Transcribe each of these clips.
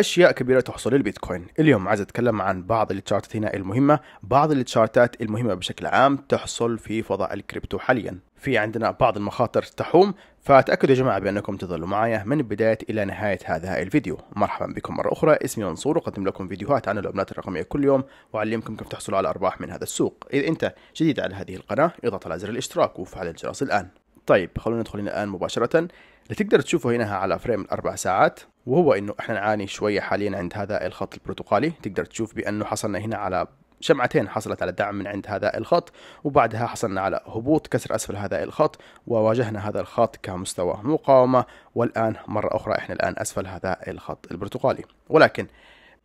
أشياء كبيرة تحصل للبيتكوين اليوم عايز أتكلم عن بعض التشارتات هنا المهمة بعض التشارتات المهمة بشكل عام تحصل في فضاء الكريبتو حاليا في عندنا بعض المخاطر تحوم فتاكدوا يا جماعة بأنكم تظلوا معايا من بدايه إلى نهاية هذا الفيديو مرحبا بكم مرة أخرى اسمي منصور اقدم لكم فيديوهات عن العملات الرقمية كل يوم وأعلمكم كيف تحصلوا على أرباح من هذا السوق إذا أنت جديد على هذه القناة اضغط على زر الاشتراك وفعل الجرس الآن طيب خلونا ندخل هنا الآن مباشرة اللي تقدر تشوفه هنا على فريم الأربع ساعات وهو إنه إحنا نعاني شوية حاليا عند هذا الخط البرتقالي تقدر تشوف بأنه حصلنا هنا على شمعتين حصلت على دعم من عند هذا الخط وبعدها حصلنا على هبوط كسر أسفل هذا الخط وواجهنا هذا الخط كمستوى مقاومة والآن مرة أخرى إحنا الآن أسفل هذا الخط البرتقالي ولكن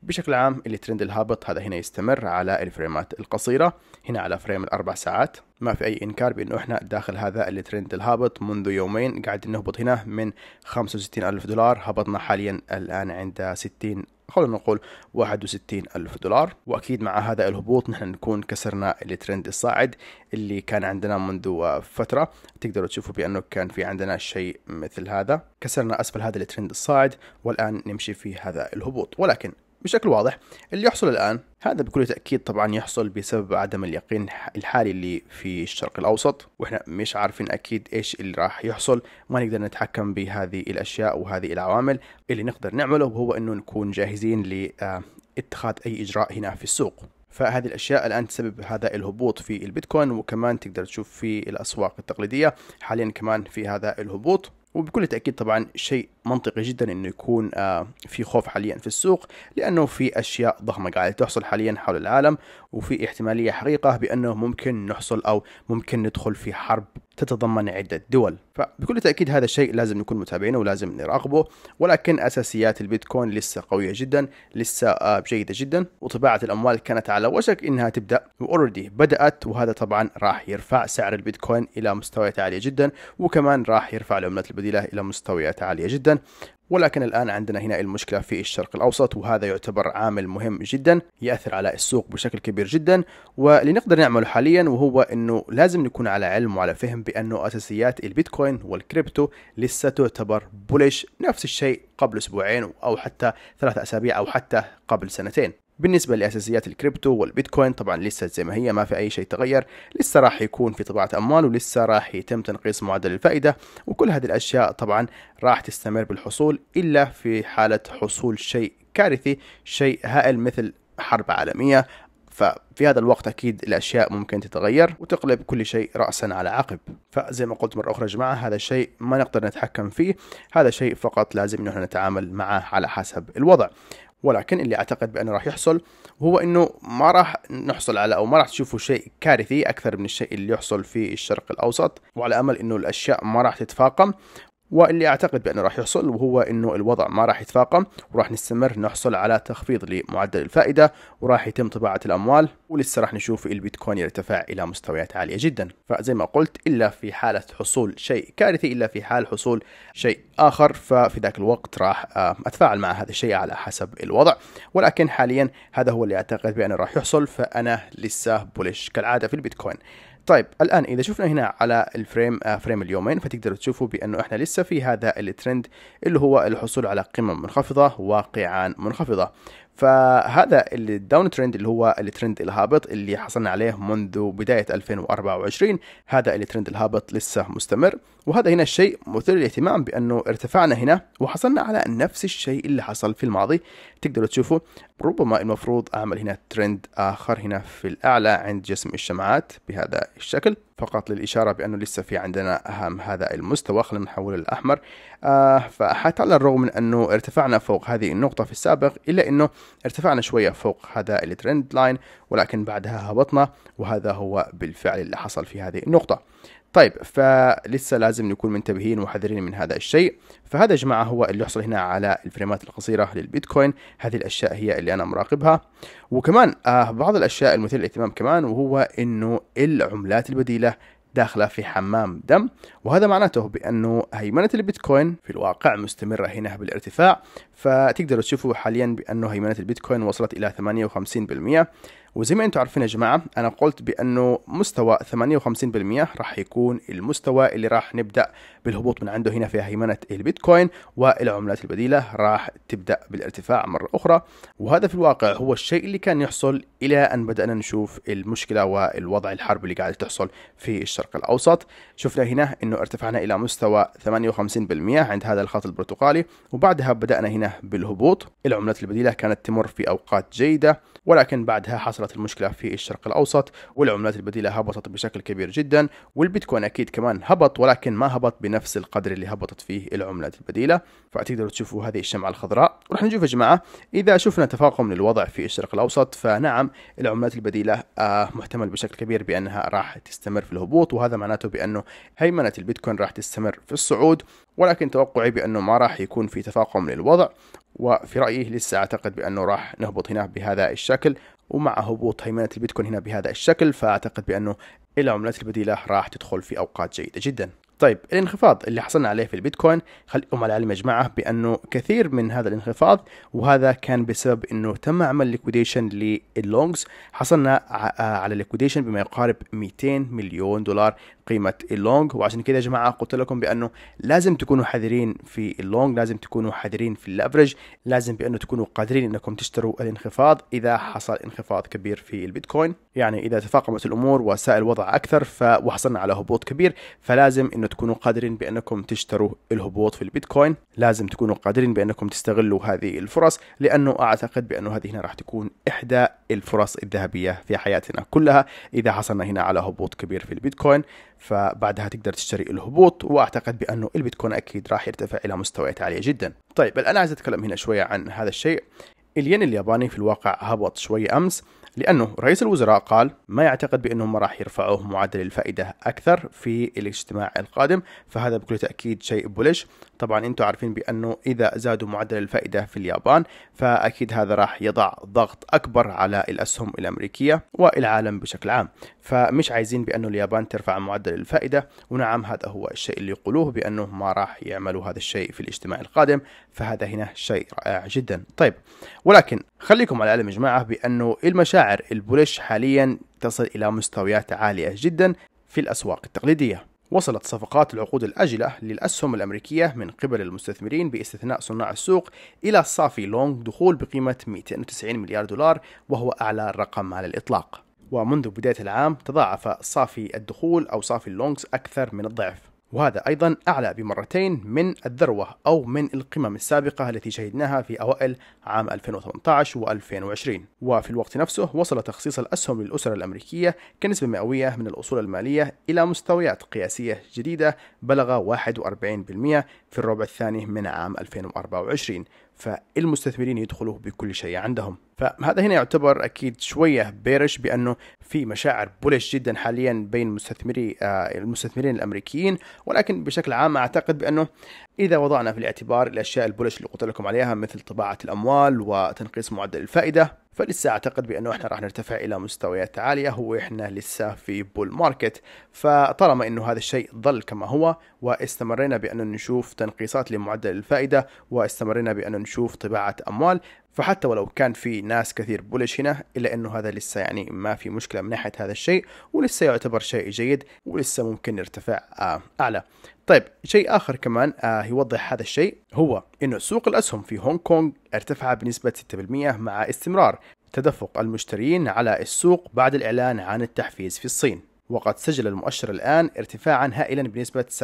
بشكل عام اللي ترند الهابط هذا هنا يستمر على الفريمات القصيرة هنا على فريم الأربع ساعات ما في اي انكار بانه احنا داخل هذا الترند الهابط منذ يومين قاعد نهبط هنا من 65 الف دولار هبطنا حاليا الان عند 60 خلونا نقول 61 ألف دولار وأكيد مع هذا الهبوط نحن نكون كسرنا الترند الصاعد اللي كان عندنا منذ فترة تقدروا تشوفوا بأنه كان في عندنا شيء مثل هذا كسرنا أسفل هذا الترند الصاعد والآن نمشي في هذا الهبوط ولكن بشكل واضح اللي يحصل الآن هذا بكل تأكيد طبعا يحصل بسبب عدم اليقين الحالي اللي في الشرق الأوسط وإحنا مش عارفين أكيد إيش اللي راح يحصل ما نقدر نتحكم بهذه الأشياء وهذه العوامل اللي نقدر نعمله هو أنه نكون جاهزين لاتخاذ أي إجراء هنا في السوق فهذه الاشياء الان تسبب هذا الهبوط في البيتكوين وكمان تقدر تشوف في الاسواق التقليديه حاليا كمان في هذا الهبوط وبكل تاكيد طبعا شيء منطقي جدا انه يكون آه، في خوف حاليا في السوق لانه في اشياء ضخمه قاعده تحصل حاليا حول العالم وفي احتماليه حقيقه بانه ممكن نحصل او ممكن ندخل في حرب تتضمن عدة دول فبكل تأكيد هذا الشيء لازم نكون متابعينه ولازم نراقبه ولكن أساسيات البيتكوين لسه قوية جدا لسه آه، جيدة جدا وطباعة الأموال كانت على وشك إنها تبدأ وأوريدي بدأت وهذا طبعا راح يرفع سعر البيتكوين إلى مستويات عالية جدا وكمان راح يرفع العملات البديلة إلى مستويات عالية جدا ولكن الآن عندنا هنا المشكلة في الشرق الأوسط وهذا يعتبر عامل مهم جدا يأثر على السوق بشكل كبير جدا واللي نقدر نعمله حاليا وهو أنه لازم نكون على علم وعلى فهم بأنه أساسيات البيتكوين والكريبتو لسه تعتبر بوليش نفس الشيء قبل أسبوعين أو حتى ثلاثة أسابيع أو حتى قبل سنتين بالنسبه لاساسيات الكريبتو والبيتكوين طبعا لسه زي ما هي ما في اي شيء تغير لسه راح يكون في طباعه اموال ولسه راح يتم تنقيص معدل الفائده وكل هذه الاشياء طبعا راح تستمر بالحصول الا في حاله حصول شيء كارثي شيء هائل مثل حرب عالميه ففي هذا الوقت اكيد الاشياء ممكن تتغير وتقلب كل شيء راسا على عقب فزي ما قلت مره اخرى يا جماعه هذا الشيء ما نقدر نتحكم فيه هذا شيء فقط لازم نحن نتعامل معه على حسب الوضع ولكن اللي اعتقد بانه راح يحصل هو انه ما راح نحصل على او ما راح تشوفوا شيء كارثي اكثر من الشيء اللي يحصل في الشرق الاوسط وعلى امل انه الاشياء ما راح تتفاقم واللي اعتقد بانه راح يحصل وهو انه الوضع ما راح يتفاقم وراح نستمر نحصل على تخفيض لمعدل الفائده وراح يتم طباعه الاموال ولسه راح نشوف البيتكوين يرتفع الى مستويات عاليه جدا فزي ما قلت الا في حاله حصول شيء كارثي الا في حال حصول شيء اخر ففي ذاك الوقت راح آه، اتفاعل مع هذا الشيء على حسب الوضع ولكن حاليا هذا هو اللي اعتقد بانه راح يحصل فانا لسه بولش كالعاده في البيتكوين طيب الان اذا شفنا هنا على الفريم آه فريم اليومين فتقدروا تشوفوا بانه احنا لسه في هذا الترند اللي هو الحصول على قمم منخفضه وقيعان منخفضه فهذا الداون ترند اللي هو الترند الهابط اللي حصلنا عليه منذ بداية 2024 هذا الترند الهابط لسه مستمر وهذا هنا الشيء مثير للاهتمام بأنه ارتفعنا هنا وحصلنا على نفس الشيء اللي حصل في الماضي تقدروا تشوفوا ربما المفروض أعمل هنا ترند آخر هنا في الأعلى عند جسم الشمعات بهذا الشكل فقط للإشارة بأنه لسه في عندنا أهم هذا المستوى خلينا نحول الأحمر آه فحتى على الرغم من أنه ارتفعنا فوق هذه النقطة في السابق إلا أنه ارتفعنا شوية فوق هذا الترند لاين ولكن بعدها هبطنا وهذا هو بالفعل اللي حصل في هذه النقطة طيب فلسه لازم نكون منتبهين وحذرين من هذا الشيء فهذا يا جماعة هو اللي يحصل هنا على الفريمات القصيرة للبيتكوين هذه الأشياء هي اللي أنا مراقبها وكمان آه بعض الأشياء المثيرة للاهتمام كمان وهو أنه العملات البديلة داخله في حمام دم وهذا معناته بانه هيمنه البيتكوين في الواقع مستمره هنا بالارتفاع فتقدروا تشوفوا حاليا بانه هيمنه البيتكوين وصلت الى 58% وزي ما انتم عارفين يا جماعة انا قلت بانه مستوى 58% راح يكون المستوى اللي راح نبدأ بالهبوط من عنده هنا في هيمنة البيتكوين والعملات البديلة راح تبدأ بالارتفاع مرة اخرى وهذا في الواقع هو الشيء اللي كان يحصل الى ان بدأنا نشوف المشكلة والوضع الحرب اللي قاعدة تحصل في الشرق الاوسط شفنا هنا انه ارتفعنا الى مستوى 58% عند هذا الخط البرتقالي وبعدها بدأنا هنا بالهبوط العملات البديلة كانت تمر في اوقات جيدة ولكن بعدها حصلت ظهرت المشكلة في الشرق الأوسط والعملات البديلة هبطت بشكل كبير جدا والبيتكوين أكيد كمان هبط ولكن ما هبط بنفس القدر اللي هبطت فيه العملات البديلة فتقدروا تشوفوا هذه الشمعة الخضراء ورح نشوف يا جماعة إذا شفنا تفاقم للوضع في الشرق الأوسط فنعم العملات البديلة آه، محتمل بشكل كبير بأنها راح تستمر في الهبوط وهذا معناته بأنه هيمنة البيتكوين راح تستمر في الصعود ولكن توقعي بأنه ما راح يكون في تفاقم للوضع وفي رأيي لسه أعتقد بأنه راح نهبط هنا بهذا الشكل ومع هبوط هيمنة البيتكوين هنا بهذا الشكل فأعتقد بأنه العملات البديلة راح تدخل في أوقات جيدة جدا طيب الانخفاض اللي حصلنا عليه في البيتكوين خليكم على علم يا جماعه بانه كثير من هذا الانخفاض وهذا كان بسبب انه تم عمل ليكويديشن للونجز حصلنا آه، على ليكويديشن بما يقارب 200 مليون دولار قيمه اللونج وعشان كده يا جماعه قلت لكم بانه لازم تكونوا حذرين في اللونج لازم تكونوا حذرين في الافرج لازم بانه تكونوا قادرين انكم تشتروا الانخفاض اذا حصل انخفاض كبير في البيتكوين يعني اذا تفاقمت الامور وساء الوضع اكثر ف... وحصلنا على هبوط كبير فلازم انه تكونوا قادرين بأنكم تشتروا الهبوط في البيتكوين لازم تكونوا قادرين بأنكم تستغلوا هذه الفرص لأنه أعتقد بأنه هذه هنا راح تكون إحدى الفرص الذهبية في حياتنا كلها إذا حصلنا هنا على هبوط كبير في البيتكوين فبعدها تقدر تشتري الهبوط واعتقد بانه البيتكوين اكيد راح يرتفع الى مستويات عاليه جدا. طيب الان عايز اتكلم هنا شويه عن هذا الشيء الين الياباني في الواقع هبط شوي أمس لأنه رئيس الوزراء قال ما يعتقد بأنهم راح يرفعوا معدل الفائدة أكثر في الاجتماع القادم فهذا بكل تأكيد شيء بولش طبعا أنتم عارفين بأنه إذا زادوا معدل الفائدة في اليابان فأكيد هذا راح يضع ضغط أكبر على الأسهم الأمريكية والعالم بشكل عام فمش عايزين بأنه اليابان ترفع معدل الفائدة ونعم هذا هو الشيء اللي يقولوه بأنه ما راح يعملوا هذا الشيء في الاجتماع القادم فهذا هنا شيء رائع جدا طيب ولكن خليكم على علم جماعة بأنه المشاعر البوليش حاليا تصل إلى مستويات عالية جدا في الأسواق التقليدية وصلت صفقات العقود الأجلة للأسهم الأمريكية من قبل المستثمرين باستثناء صناع السوق إلى صافي لونج دخول بقيمة 290 مليار دولار وهو أعلى رقم على الإطلاق ومنذ بداية العام تضاعف صافي الدخول أو صافي اللونجز أكثر من الضعف وهذا أيضا أعلى بمرتين من الذروة أو من القمم السابقة التي شهدناها في أوائل عام 2018 و2020 وفي الوقت نفسه وصل تخصيص الأسهم للأسر الأمريكية كنسبة مئوية من الأصول المالية إلى مستويات قياسية جديدة بلغ 41% في الربع الثاني من عام 2024 فالمستثمرين يدخلوا بكل شيء عندهم فهذا هنا يعتبر اكيد شويه بيرش بانه في مشاعر بولش جدا حاليا بين مستثمري آه، المستثمرين الامريكيين ولكن بشكل عام اعتقد بانه اذا وضعنا في الاعتبار الاشياء البولش اللي قلت لكم عليها مثل طباعه الاموال وتنقيص معدل الفائده فلسه اعتقد بانه احنا راح نرتفع الى مستويات عاليه هو احنا لسه في بول ماركت فطالما انه هذا الشيء ظل كما هو واستمرينا بانه نشوف تنقيصات لمعدل الفائده واستمرينا بانه نشوف طباعه اموال فحتى ولو كان في ناس كثير بولش هنا الا انه هذا لسه يعني ما في مشكله من ناحيه هذا الشيء ولسه يعتبر شيء جيد ولسه ممكن يرتفع آه، اعلى طيب شيء اخر كمان آه يوضح هذا الشيء هو انه سوق الاسهم في هونغ كونغ ارتفع بنسبه 6% مع استمرار تدفق المشترين على السوق بعد الاعلان عن التحفيز في الصين وقد سجل المؤشر الآن ارتفاعا هائلا بنسبة 27%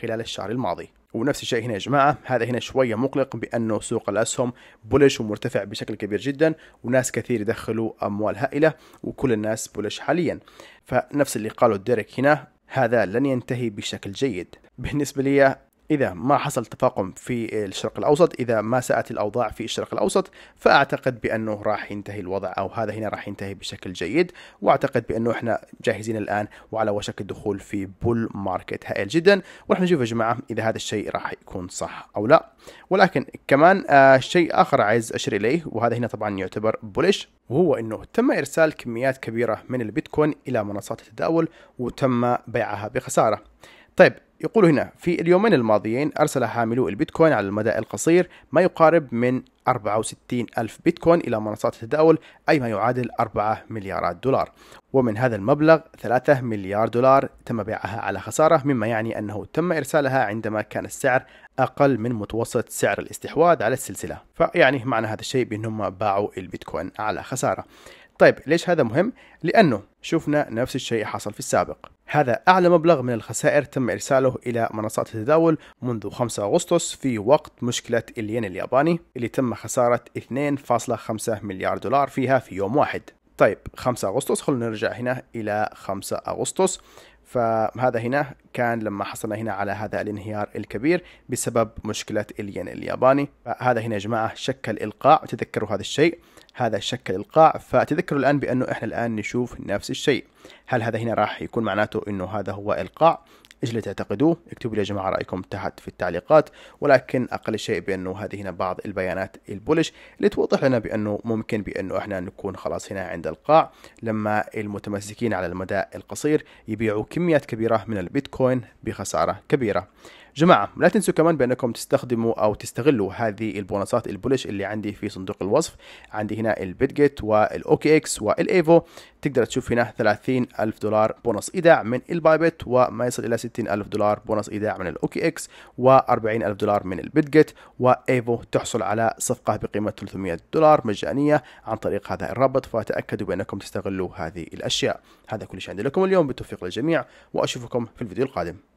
خلال الشهر الماضي ونفس الشيء هنا يا جماعة هذا هنا شوية مقلق بأنه سوق الأسهم بولش ومرتفع بشكل كبير جدا وناس كثير يدخلوا أموال هائلة وكل الناس بولش حاليا فنفس اللي قاله ديريك هنا هذا لن ينتهي بشكل جيد بالنسبة لي إذا ما حصل تفاقم في الشرق الأوسط إذا ما ساءت الأوضاع في الشرق الأوسط فأعتقد بأنه راح ينتهي الوضع أو هذا هنا راح ينتهي بشكل جيد وأعتقد بأنه إحنا جاهزين الآن وعلى وشك الدخول في بول ماركت هائل جدا وراح نشوف يا جماعة إذا هذا الشيء راح يكون صح أو لا ولكن كمان آه، شيء آخر عايز أشير إليه وهذا هنا طبعا يعتبر بولش وهو أنه تم إرسال كميات كبيرة من البيتكوين إلى منصات التداول وتم بيعها بخسارة طيب يقول هنا في اليومين الماضيين أرسل حاملو البيتكوين على المدى القصير ما يقارب من 64 ألف بيتكوين إلى منصات التداول أي ما يعادل 4 مليارات دولار ومن هذا المبلغ 3 مليار دولار تم بيعها على خسارة مما يعني أنه تم إرسالها عندما كان السعر أقل من متوسط سعر الاستحواذ على السلسلة فيعني معنى هذا الشيء بأنهم باعوا البيتكوين على خسارة طيب ليش هذا مهم؟ لأنه شفنا نفس الشيء حصل في السابق هذا أعلى مبلغ من الخسائر تم إرساله إلى منصات التداول منذ 5 أغسطس في وقت مشكلة الين الياباني اللي تم خسارة 2.5 مليار دولار فيها في يوم واحد طيب 5 أغسطس خلونا نرجع هنا إلى 5 أغسطس فهذا هنا كان لما حصلنا هنا على هذا الانهيار الكبير بسبب مشكلة الين الياباني هذا هنا يا جماعة شكل إلقاع تذكروا هذا الشيء هذا شكل إلقاع فتذكروا الآن بأنه إحنا الآن نشوف نفس الشيء هل هذا هنا راح يكون معناته أنه هذا هو إلقاع ايش اللي تعتقدوه اكتبوا لي يا جماعه رايكم تحت في التعليقات ولكن اقل شيء بانه هذه هنا بعض البيانات البولش اللي توضح لنا بانه ممكن بانه احنا نكون خلاص هنا عند القاع لما المتمسكين على المدى القصير يبيعوا كميات كبيره من البيتكوين بخساره كبيره جماعة لا تنسوا كمان بأنكم تستخدموا أو تستغلوا هذه البونصات البولش اللي عندي في صندوق الوصف عندي هنا البيتجيت والأوكي إكس والإيفو تقدر تشوف هنا 30 ألف دولار بونص إيداع من البايبت وما يصل إلى 60 ألف دولار بونص إيداع من الأوكي إكس و40 ألف دولار من البيتجيت وإيفو تحصل على صفقة بقيمة 300 دولار مجانية عن طريق هذا الرابط فتأكدوا بأنكم تستغلوا هذه الأشياء هذا كل شيء عندي لكم اليوم بالتوفيق للجميع وأشوفكم في الفيديو القادم